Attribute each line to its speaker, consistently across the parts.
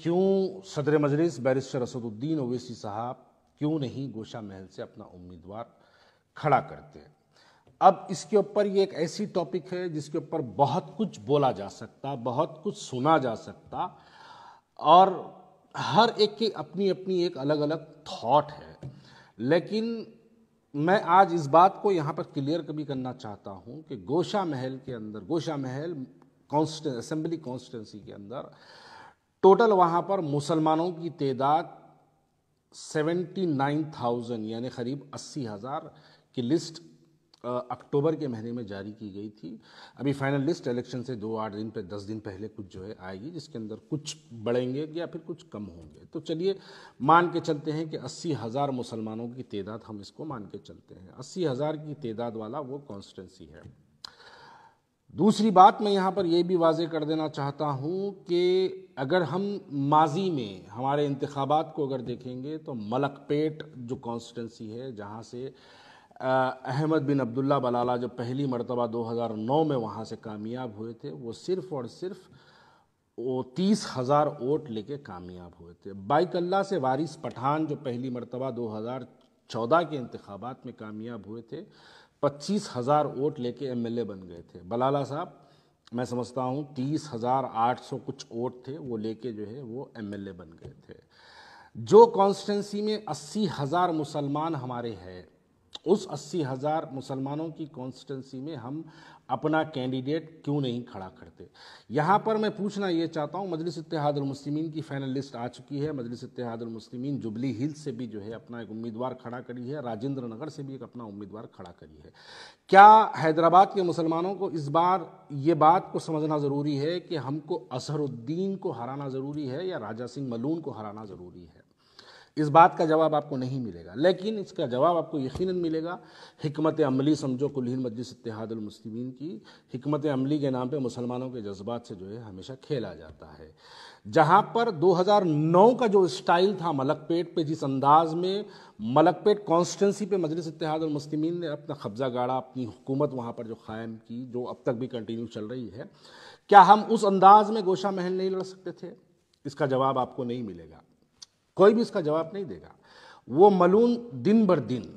Speaker 1: क्यों सदर मजलिस बैरिस्टर असदुद्दीन ओवैसी साहब क्यों नहीं गोशा महल से अपना उम्मीदवार खड़ा करते हैं अब इसके ऊपर ये एक ऐसी टॉपिक है जिसके ऊपर बहुत कुछ बोला जा सकता बहुत कुछ सुना जा सकता और हर एक की अपनी अपनी एक अलग अलग थॉट है लेकिन मैं आज इस बात को यहाँ पर क्लियर कभी करना चाहता हूँ कि गोशा महल के अंदर गोशा महल कॉन्स्टें असेंबली कॉन्स्टिटेंसी के अंदर टोटल वहाँ पर मुसलमानों की तादाद 79,000 यानी करीब अस्सी हज़ार की लिस्ट अक्टूबर के महीने में जारी की गई थी अभी फाइनल लिस्ट इलेक्शन से दो आठ दिन पर दस दिन पहले कुछ जो है आएगी जिसके अंदर कुछ बढ़ेंगे या फिर कुछ कम होंगे तो चलिए मान के चलते हैं कि अस्सी हज़ार मुसलमानों की तादाद हम इसको मान के चलते हैं अस्सी हज़ार की तादाद वाला वो कॉन्स्टिटेंसी है दूसरी बात मैं यहाँ पर यह भी वाजे कर देना चाहता हूँ कि अगर हम माजी में हमारे इंतबात को अगर देखेंगे तो मलकपेट जो कॉन्स्टिटेंसी है जहाँ से अहमद बिन अब्दुल्ला बलाला जो पहली मरतबा 2009 में वहाँ से कामयाब हुए थे वो सिर्फ़ और सिर्फ़ वो तीस हज़ार वोट लेके कामयाब हुए थे बाइकल्ला से वारिस पठान जो पहली मरतबा 2014 के इंतबात में कामयाब हुए थे पच्चीस हज़ार वोट लेके एमएलए बन गए थे बलाला साहब मैं समझता हूँ तीस हज़ार आठ सौ कुछ वोट थे वो लेके जो है वो एमएलए बन गए थे जो कॉन्स्टिटेंसी में अस्सी हज़ार मुसलमान हमारे हैं उस अस्सी हज़ार मुसलमानों की कॉन्स्टिटेंसी में हम अपना कैंडिडेट क्यों नहीं खड़ा करते यहाँ पर मैं पूछना ये चाहता हूँ मजलिस इतिहादमसलिमिन की फाइनल लिस्ट आ चुकी है मजलिस इतिहादमसलिमिन जुबली हिल्स से भी जो है अपना एक उम्मीदवार खड़ा करी है राजेंद्र नगर से भी एक अपना उम्मीदवार खड़ा करी है क्या हैदराबाद के मुसलमानों को इस बार ये बात को समझना ज़रूरी है कि हमको असहरुद्दीन को हराना ज़रूरी है या राजा सिंह मलून को हराना ज़रूरी है इस बात का जवाब आपको नहीं मिलेगा लेकिन इसका जवाब आपको यकीन मिलेगा हमत अमली समझो कुल्हन मजलिस इतिहादमसलिमिन की हमत अमली के नाम पर मुसलमानों के जज्बात से जो है हमेशा खेला जाता है जहाँ पर 2009 का जो स्टाइल था मलकपेट पे जिस अंदाज में मलकपेट कॉन्स्टेंसी पे मजलिस इतिहाद ने अपना कब्जा गाड़ा अपनी हुकूमत वहाँ पर जो कायम की जो अब तक भी कंटिन्यू चल रही है क्या हम उस अंदाज में गोशा महल नहीं लड़ सकते थे इसका जवाब आपको नहीं मिलेगा कोई भी इसका जवाब नहीं देगा वो मलून दिन बर दिन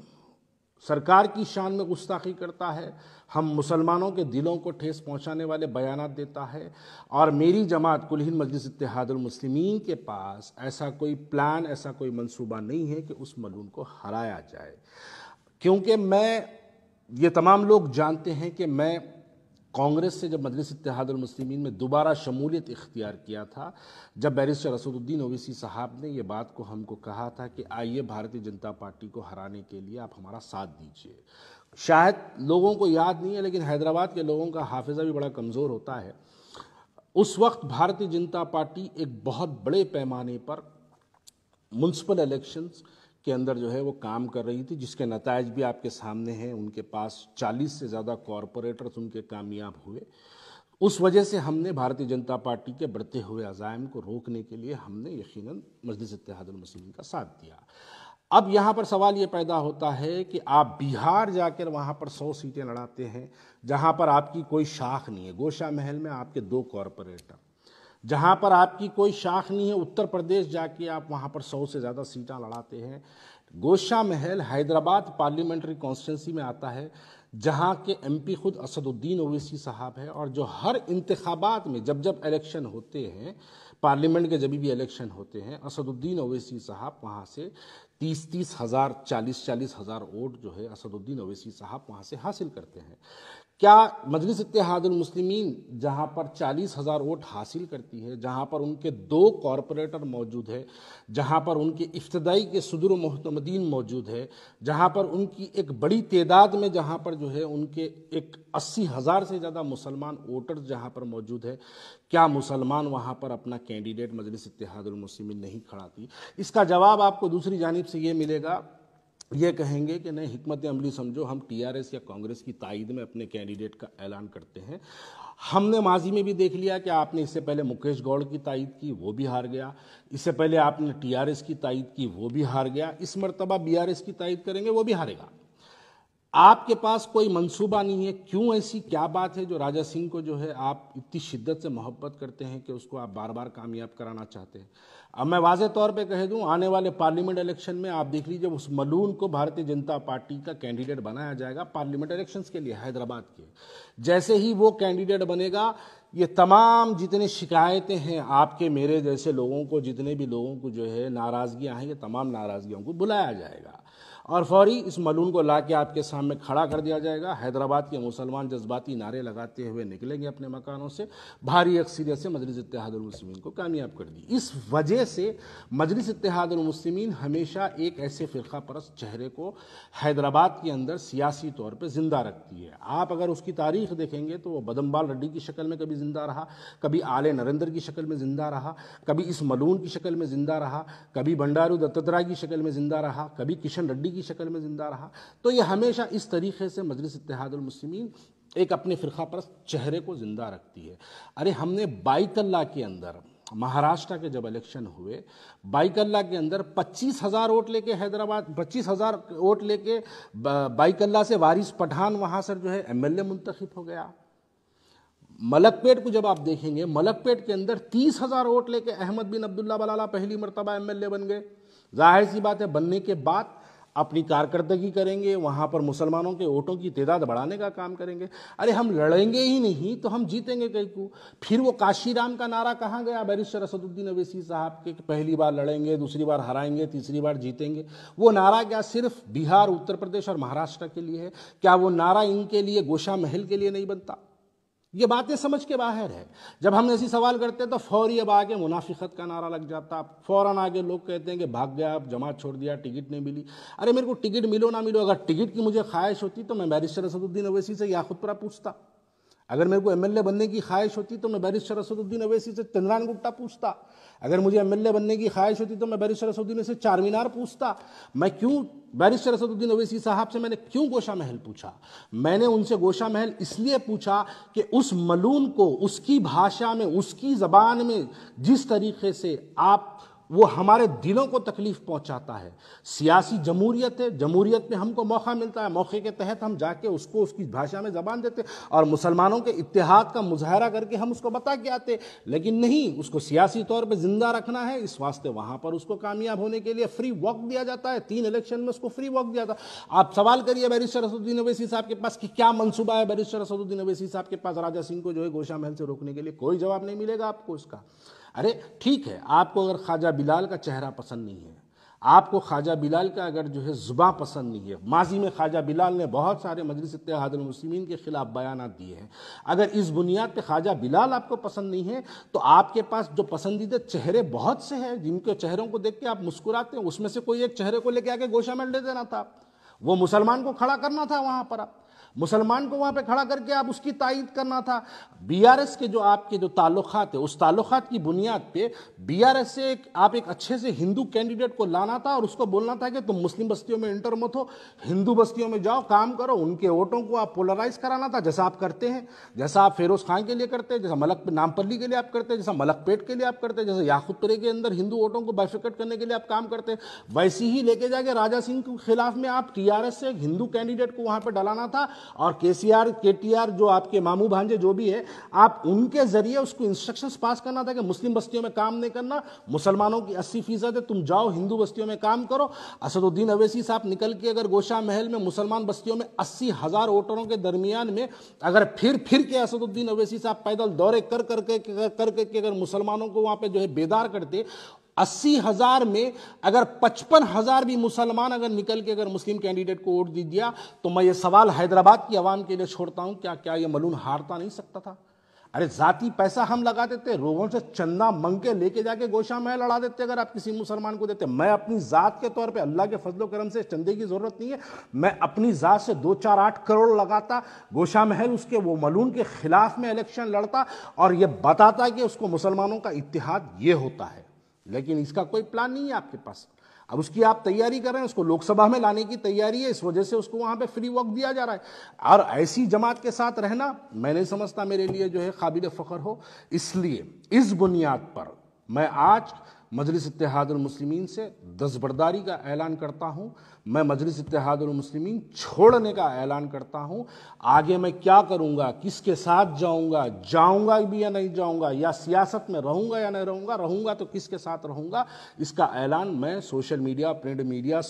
Speaker 1: सरकार की शान में गुस्ताखी करता है हम मुसलमानों के दिलों को ठेस पहुंचाने वाले बयान देता है और मेरी जमात कुल हिंद मजलिस इतिहादमसलिमिन के पास ऐसा कोई प्लान ऐसा कोई मंसूबा नहीं है कि उस मलून को हराया जाए क्योंकि मैं ये तमाम लोग जानते हैं कि मैं कांग्रेस से जब मजलिस इतिहादमसलिमिन में दोबारा शमूलियत इख्तियार किया था जब बैरिस्टर असदुद्दीन ओवीसी साहब ने यह बात को हमको कहा था कि आइए भारतीय जनता पार्टी को हराने के लिए आप हमारा साथ दीजिए शायद लोगों को याद नहीं है लेकिन हैदराबाद के लोगों का हाफिज़ा भी बड़ा कमज़ोर होता है उस वक्त भारतीय जनता पार्टी एक बहुत बड़े पैमाने पर म्यूनसिपल इलेक्शंस के अंदर जो है वो काम कर रही थी जिसके नतज भी आपके सामने हैं उनके पास 40 से ज़्यादा कॉरपोरेटर्स उनके कामयाब हुए उस वजह से हमने भारतीय जनता पार्टी के बढ़ते हुए अजायम को रोकने के लिए हमने यकीन मजलिस इतिहादमसलिम का साथ दिया अब यहाँ पर सवाल ये पैदा होता है कि आप बिहार जाकर वहाँ पर सौ सीटें लड़ाते हैं जहाँ पर आपकी कोई शाख नहीं है गोशा महल में आपके दो कॉरपोरेटर जहाँ पर आपकी कोई शाख नहीं है उत्तर प्रदेश जाके आप वहाँ पर सौ से ज़्यादा सीटा लड़ाते हैं गोशा महल हैदराबाद पार्लियामेंट्री कॉन्स्टिटेंसी में आता है जहाँ के एमपी खुद असदुद्दीन ओवैसी साहब हैं और जो हर इंतबात में जब जब इलेक्शन होते हैं पार्लियामेंट के जब भी इलेक्शन होते हैं असदुद्दीन ओवैसी साहब वहाँ से तीस तीस हज़ार चालीस चालीस हज़ार वोट जो है असदुद्दीन ओवैसी साहब वहाँ से हासिल करते हैं क्या मजलिस मुस्लिमीन जहां पर चालीस हज़ार वोट हासिल करती है जहां पर उनके दो कॉरपोरेटर मौजूद है जहां पर उनके इफ्तदाई के सदर महतमदीन मौजूद है जहां पर उनकी एक बड़ी तदाद में जहां पर जो है उनके एक अस्सी हज़ार से ज़्यादा मुसलमान वोटर जहां पर मौजूद है क्या मुसलमान वहां पर अपना कैंडिडेट मजलिस मुस्लिमीन नहीं खड़ाती इसका जवाब आपको दूसरी जानब से ये मिलेगा ये कहेंगे कि नहीं हमत अमली समझो हम टीआरएस या कांग्रेस की ताइद में अपने कैंडिडेट का ऐलान करते हैं हमने माजी में भी देख लिया कि आपने इससे पहले मुकेश गौड़ की ताइद की वो भी हार गया इससे पहले आपने टीआरएस की ताइद की वो भी हार गया इस मरतबा बीआरएस की ताइद करेंगे वो भी हारेगा आपके पास कोई मंसूबा नहीं है क्यों ऐसी क्या बात है जो राजा सिंह को जो है आप इतनी शिद्दत से मोहब्बत करते हैं कि उसको आप बार बार कामयाब कराना चाहते हैं अब मैं वाजह तौर पे कह दूं आने वाले पार्लियामेंट इलेक्शन में आप देख लीजिए उस मलून को भारतीय जनता पार्टी का कैंडिडेट बनाया जाएगा पार्लियामेंट इलेक्शन के लिए हैदराबाद के जैसे ही वो कैंडिडेट बनेगा ये तमाम जितने शिकायतें हैं आपके मेरे जैसे लोगों को जितने भी लोगों को जो है नाराज़गियाँ हैं ये तमाम नाराज़गियों को बुलाया जाएगा और फौरी इस मलून को ला के आपके सामने खड़ा कर दिया जाएगा हैदराबाद के मुसलमान जज्बाती नारे लगाते हुए निकलेंगे अपने मकानों से भारी अक्सरियत से मजलिस इतिहादमसमिन को कामयाब कर दी इस वजह से मजलिस इतिहादमसमिन हमेशा एक ऐसे फ़िरका परस चेहरे को हैदराबाद के अंदर सियासी तौर पर ज़िंदा रखती है आप अगर उसकी तारीख देखेंगे तो वो बदम्बाल रेड्डी की शक्ल में कभी ज़िंदा रहा कभी आले नरेंद्र की शक्ल में ज़िंदा रहा कभी इस मलून की शक्ल में ज़िंदा रहा कभी बंडारू दत्तरा की शक्ल में ज़िंदा रहा कभी किशन रेड्डी की शक्ल में ज़िंदा रहा तो ये हमेशा इस तरीके से मजलिस इतिहादमसलिमिन एक अपने फ़िरका परस्त चेहरे को ज़िंदा रखती है अरे हमने बाइकल्ला के अंदर महाराष्ट्र के जब इलेक्शन हुए बाइकल्ला के अंदर पच्चीस हज़ार वोट लेके हैदराबाद पच्चीस हज़ार वोट लेके बाइकल्ला से वारिस पठान वहाँ सर जो है एमएलए मुंतखब हो गया मलकपेट को जब आप देखेंगे मलकपेट के अंदर तीस हज़ार वोट लेके अहमद बिन अब्दुल्ला बलाला पहली मरतबा एमएलए बन गए जाहिर सी बात है बनने के बाद अपनी कारकर्दगी करेंगे वहाँ पर मुसलमानों के वोटों की तादाद बढ़ाने का काम करेंगे अरे हम लड़ेंगे ही नहीं तो हम जीतेंगे कई को फिर वो काशीराम का नारा कहाँ गया बैरिस्टर असदुद्दीन अवैसी साहब के पहली बार लड़ेंगे दूसरी बार हराएंगे तीसरी बार जीतेंगे वो नारा क्या सिर्फ बिहार उत्तर प्रदेश और महाराष्ट्र के लिए है क्या वो नारा इनके लिए गोशा महल के लिए नहीं बनता ये बातें समझ के बाहर है जब हम ऐसी सवाल करते हैं तो फौरी अब आगे मुनाफिकत का नारा लग जाता आप फौरन आगे लोग कहते हैं कि भाग गया आप जमात छोड़ दिया टिकट नहीं मिली अरे मेरे को टिकट मिलो ना मिलो अगर टिकट की मुझे ख्वाहिश होती तो मैं बैरिस्टर असदुद्दीन अवैसी से या खुद पूछता अगर मेरे को एमएलए बनने की ख्वाहिश होती तो मैं बैरिस्टर असदुद्दीन अवैसी से चंद्रान गुप्ता पूछता अगर मुझे एमएलए बनने की ख्वाहिश होती तो मैं बैरिस्टर असदुद्दीन से चारमीनार पूछता मैं क्यों बैरिस्टर असदुद्दीन अवैसी साहब से मैंने क्यों गोशा महल पूछा मैंने उनसे गोशा महल इसलिए पूछा कि उस मलून को उसकी भाषा में उसकी जबान में जिस तरीके से आप वो हमारे दिलों को तकलीफ पहुंचाता है सियासी जमहूरियत है जमहूरियत में हमको मौका मिलता है मौके के तहत हम जाके उसको उसकी भाषा में ज़बान देते और मुसलमानों के इतिहाद का मुजाहरा करके हम उसको बता के आते लेकिन नहीं उसको सियासी तौर पर ज़िंदा रखना है इस वास्ते वहाँ पर उसको कामयाब होने के लिए फ्री वॉक दिया जाता है तीन इलेक्शन में उसको फ्री वॉक दिया था आप सवाल करिए बैरिस्टर असदुद्दीन अवैसी साहब के पास कि क्या मनसूबा है बैरिस्टर असदुद्दीन अवैसी साहब के पास राजा सिंह को जो है गोशा महल से रोकने के लिए कोई जवाब नहीं मिलेगा आपको उसका अरे ठीक है आपको अगर ख्वाजा बिलाल का चेहरा पसंद नहीं है आपको ख्वाजा बिलाल का अगर जो है ज़ुबा पसंद नहीं है माजी में ख्वाजा बिलाल ने बहुत सारे मजलिस मुस्लिमीन के ख़िलाफ़ बयान दिए हैं अगर इस बुनियाद पर ख्वाजा बिलाल आपको पसंद नहीं है तो आपके पास जो पसंदीदा चेहरे बहुत से हैं जिनके चेहरों को देख के आप मुस्कुराते हैं उसमें से कोई एक चेहरे को लेके आके गोशा में ले देना था वो मुसलमान को खड़ा करना था वहाँ पर आप मुसलमान को वहाँ पे खड़ा करके आप उसकी तायद करना था बीआरएस के जो आपके जो ताल्लुक है उस ताल्लुक की बुनियाद पे बीआरएस से एक, आप एक अच्छे से हिंदू कैंडिडेट को लाना था और उसको बोलना था कि तुम मुस्लिम बस्तियों में इंटर मत हो हिंदू बस्तियों में जाओ काम करो उनके वोटों को आप पोलराइज कराना था जैसा आप करते हैं जैसा आप फेरोज खान के लिए करते हैं जैसा मलक नामपल्ली के लिए आप करते हैं जैसा मलकपेट के लिए आप करते हैं जैसे याकूतरे के अंदर हिंदू वोटों को बाइफिकट करने के लिए आप काम करते हैं वैसे ही लेके जाके राजा सिंह के खिलाफ में आप एस से एक हिंदू कैंडिडेट को वहां पर डलाना था और टी आर जो आपके मामू भांजे जो भी है आप उनके जरिए उसको इंस्ट्रक्शन पास करना था कि मुस्लिम बस्तियों में काम नहीं करना मुसलमानों की अस्सी फीसद है तुम जाओ हिंदू बस्तियों में काम करो असदुद्दीन अवैसी साहब निकल के अगर गोशा महल में मुसलमान बस्तियों में अस्सी हजार वोटरों के दरमियान में अगर फिर फिर के असदुद्दीन अवैसी साहब पैदल दौरे कर करके कर करके कर, कर, कर, अगर मुसलमानों को वहां पर जो है बेदार करते अस्सी हजार में अगर पचपन हजार भी मुसलमान अगर निकल के अगर मुस्लिम कैंडिडेट को वोट दे दिया तो मैं ये सवाल हैदराबाद की आवाम के लिए छोड़ता हूँ क्या क्या ये मलून हारता नहीं सकता था अरे जाति पैसा हम लगा देते लोगों से चंदा मंग के लेके जाके गोशा में लड़ा देते अगर आप किसी मुसलमान को देते मैं अपनी ज़ात के तौर पे अल्लाह के फजलो करम से चंदे की ज़रूरत नहीं है मैं अपनी ज़ात से दो चार आठ करोड़ लगाता गोशा महल उसके वो मलून के ख़िलाफ़ में इलेक्शन लड़ता और ये बताता कि उसको मुसलमानों का इतिहाद ये होता है लेकिन इसका कोई प्लान नहीं है आपके पास अब उसकी आप तैयारी कर रहे हैं उसको लोकसभा में लाने की तैयारी है इस वजह से उसको वहां पे फ्री वक्त दिया जा रहा है और ऐसी जमात के साथ रहना मैं नहीं समझता मेरे लिए जो है काबिल फखर हो इसलिए इस बुनियाद पर मैं आज मजलिस इतिहादमसलिमिन से दसबरदारी का ऐलान करता हूँ मैं मजलिस इतिहादमसलिमिन छोड़ने का ऐलान करता हूँ आगे मैं क्या करूँगा किसके साथ जाऊँगा जाऊँगा भी या नहीं जाऊँगा या सियासत में रहूँगा या नहीं रहूँगा रहूँगा तो किसके साथ रहूँगा इसका ऐलान मैं सोशल मीडिया प्रिंट मीडिया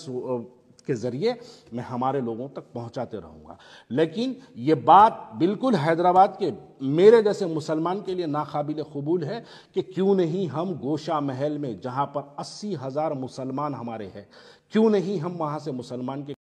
Speaker 1: के ज़रिए मैं हमारे लोगों तक पहुंचाते रहूंगा लेकिन ये बात बिल्कुल हैदराबाद के मेरे जैसे मुसलमान के लिए नाकबिल कबूल है कि क्यों नहीं हम गोशा महल में जहाँ पर अस्सी हज़ार मुसलमान हमारे हैं क्यों नहीं हम वहाँ से मुसलमान के